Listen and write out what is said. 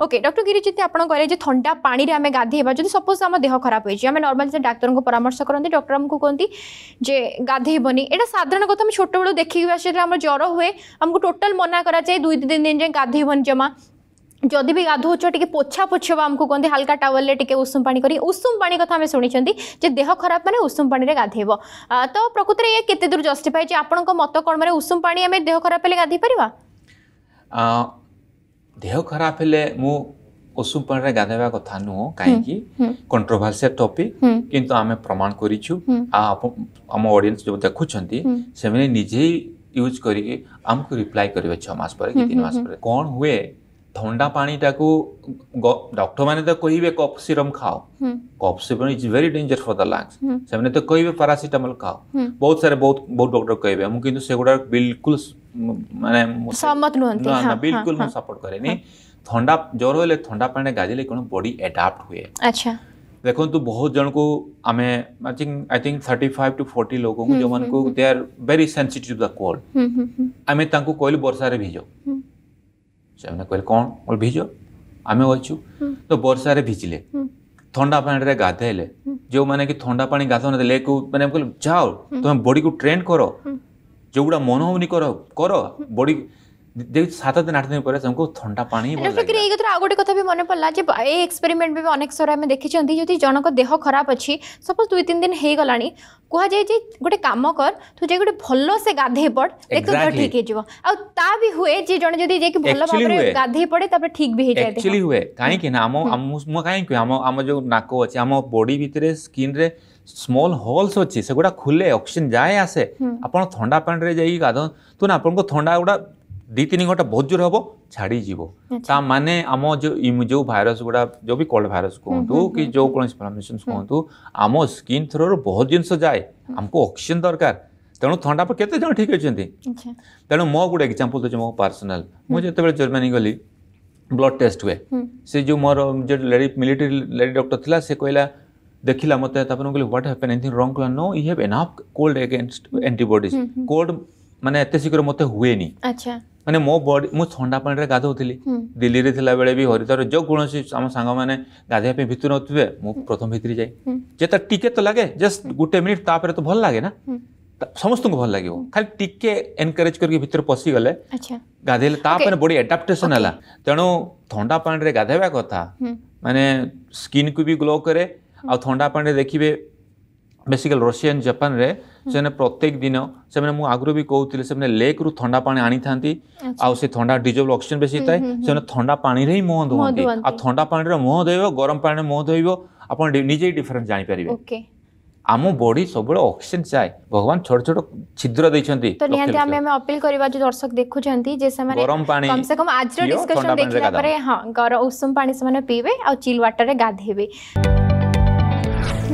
Okay doctor गिरी जी आप कहले जे ठंडा पानी रे हमें गाधेबा जदि सपोज आम देह खराब होई जे हमें नॉर्मल से डाक्टर को परामर्श करते डॉक्टर हमको कहती जे गाधेबनी एटा साधारण कथा हम छोट बेलू देखि आसे हमर ज्वर हुए हमको टोटल मना करा जाए दुई तीन दिन जाए गाधेबन जमा जदि भी गाधो छो टे पोछा पोछवा आमको कहते हालका टावेल टे उषुम पा कर उषुम पा कथ आम शुणी देह खराब मैंने उषुम पाने गाधेब तो प्रकृत में ये केते दूर जस्टिफाई आपंक मत कर्म मैंने उषुम पा आम देह खराब हेल्ले गाधी पार देह खराब हेले मु कुसुम पाने गाधवा कथा नुह कहीं कंट्रोभर्सी टपिक कि आम प्रमाण करम अडियस जो देखुं से निजे यूज करमको रिप्लाय करेंगे छमास तीन मस कौन हुए थंडा पाटा को डक्टर मैंने तो कहे कफ सीरम खाओ cough serum is very danger for the lungs से कहे पारासीटामल खाओ बहुत सारे बहुत बहुत डक्टर कहे मुझे से गुड़ा बिल्कुल ମାନେ ସହମତ ନୁହନ୍ତି ନା ବିଲକୁଲ ମୁଁ ସପୋର୍ଟ କରେନି ଥଣ୍ଡା ଜ୍ୱର ହେଲେ ଥଣ୍ଡା ପାଣିରେ ଗାଧେଇଲେ କ'ଣ ବଡି ଆଡାପ୍ଟ ହୁଏ ଆଚ୍ଛା ଦେଖନ୍ତୁ ବହୁତ ଜଣଙ୍କୁ ଆମେ I think I think thirty five to forty ଲୋକଙ୍କୁ ଯେଉଁମାନଙ୍କୁ they are very sensitive the cold ଆମେ ତାଙ୍କୁ କହିଲୁ ବର୍ଷାରେ ଭିଜ ସେମାନେ କହିଲେ କ'ଣ ମୋର ଭିଜ ଆମେ ଅଛୁ ତ ବର୍ଷାରେ ଭିଜିଲେ ଥଣ୍ଡା ପାଣିରେ ଗାଧେଇଲେ ଯେଉଁମାନେ କି ଥଣ୍ଡା ପାଣି ଗାଧଉ ନଥିଲେ ମାନେ କହିଲେ ଯାଅ ତୁମେ ବଡିକୁ ଟ୍ରେଣ୍ଡ କର ଯୋଉଗୁଡ଼ା ମନହଉନିକର କର ବଡି দেখছি সাত দিন আট দিন পরে তোমাকে থন্ডা পানি রেফিকির এই কথার আউ গোটে কথা বি মনে পড়লা যে এই এক্সপেরিমেন্ট বি অনেক সর আমি দেখিছন্তি যদি জনক দেহ খারাপ অছি সপোজ দুই তিন দিন হেই গলানি কুহা যায় যে গোটে কাম কর তু যে গোটে ভালো সে গাধেই পড় দেখ তো ঠিক হই যিব আউ তা বি হুয়ে যে জন যদি যে কি ভালো ভাবে গাধেই পড়ে তারপরে ঠিক বি হই যায় একচুয়ালি হুয়ে কাই কি না আমো আমো কাই কি আমো আমো যে নাকো আছে আমো বডি ভিতরে স্কিন রে ସ୍ମଲ୍ ହୋଲ୍ସ ଅଛି ସେଗୁଡ଼ା ଖୋଲେ ଅକ୍ସିଜେନ୍ ଯାଏ ଆସେ ଆପଣ ଥଣ୍ଡା ପାଣିରେ ଯାଇକି ଗାଧାନ୍ତୁ ନା ଆପଣଙ୍କ ଥଣ୍ଡା ଗୁଡ଼ା ଦୁଇ ତିନି ଘଣ୍ଟା ବହୁତ ଜୋର ହେବ ଛାଡ଼ିଯିବ ତା ମାନେ ଆମ ଯେଉଁ ଯେଉଁ ଭାଇରସ୍ ଗୁଡ଼ା ଯେଉଁ ବି କୋଲ୍ଡ ଭାଇରସ୍ କୁହନ୍ତୁ କି ଯେଉଁ କୌଣସି ଫ୍ଲାମିନେସନ୍ କୁହନ୍ତୁ ଆମ ସ୍କିନ୍ ଥ୍ରୋରୁ ବହୁତ ଜିନିଷ ଯାଏ ଆମକୁ ଅକ୍ସିଜେନ୍ ଦରକାର ତେଣୁ ଥଣ୍ଡା ପରେ କେତେ ଜଣ ଠିକ୍ ଅଛନ୍ତି ତେଣୁ ମୋ ଗୋଟେ ଏକ୍ଜାମ୍ପଲ୍ ଦେଉଛି ମୋ ପର୍ସନାଲ୍ ମୁଁ ଯେତେବେଳେ ଜର୍ମାନୀ ଗଲି ବ୍ଲଡ଼ ଟେଷ୍ଟ ହୁଏ ସେ ଯେଉଁ ମୋର ଯେଉଁ ଲେଡ଼ି ମିଲିଟାରୀ ଲେଡ଼ି ଡକ୍ଟର ଥିଲା ସେ କହିଲା देखा मत कहे व्हाट हापेन एनिथिंग रंग कला no you have enough cold against antibodies cold मैंने एत शीघ्र मत हुए अच्छा। मैंने मो बडी मुझे थंडा पाने गाधोली हम्म। दिल्ली में थी बेले भी हरिद्वार जो कौन आम सांग गाधवाई भितर नए मुझे प्रथम भितरी जाए हम्म। जेत टिके तो लगे जस्ट हम्म। गोटे मिनिट ताप तो भल लगे ना समस्त को भल लगे खाली टिके एनकरेज करके भितर पशिगले अच्छा। गाधेले बड़ी एडाप्टेसन है तेणु थंडा पाने गाधवा कथा मानने स्किन को भी ग्लो कैर आ था पा देखिए बेसिकल रशियान जापान रे से प्रत्येक दिन से आगू भी कहते हैं लेक्रु था पा आनी था आंडा डीजल अक्सीजेन बेस था थंडा पाने मुह धुआंती आ था पाने मुह धोब गरम पा मुह धोब आप निजे डिफरेन्स जापर आम बॉडी सब अक्सीजेन चाहे भगवान छोट छोट छिद्र अपील जो दर्शक देखुंज गरम पानी से पीबे और चिल वाटर गाधे